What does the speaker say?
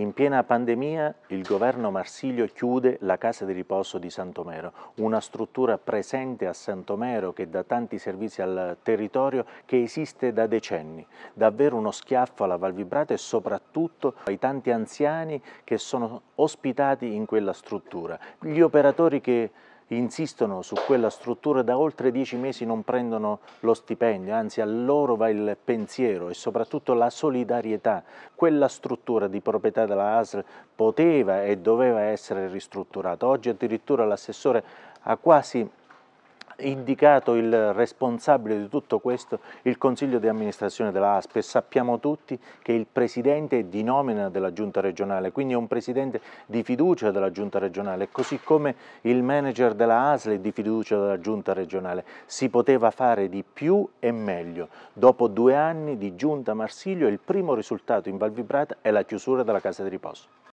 In piena pandemia il governo Marsilio chiude la casa di riposo di Santomero, una struttura presente a Santomero che dà tanti servizi al territorio che esiste da decenni. Davvero uno schiaffo alla Val Vibrata e soprattutto ai tanti anziani che sono ospitati in quella struttura. Gli operatori che insistono su quella struttura da oltre dieci mesi non prendono lo stipendio, anzi a loro va il pensiero e soprattutto la solidarietà. Quella struttura di proprietà della ASL poteva e doveva essere ristrutturata. Oggi addirittura l'assessore ha quasi indicato il responsabile di tutto questo, il Consiglio di amministrazione della ASP sappiamo tutti che il Presidente è di nomina della Giunta regionale, quindi è un Presidente di fiducia della Giunta regionale, così come il manager della ASL è di fiducia della Giunta regionale. Si poteva fare di più e meglio. Dopo due anni di Giunta Marsiglio il primo risultato in Valvibrata è la chiusura della casa di riposo.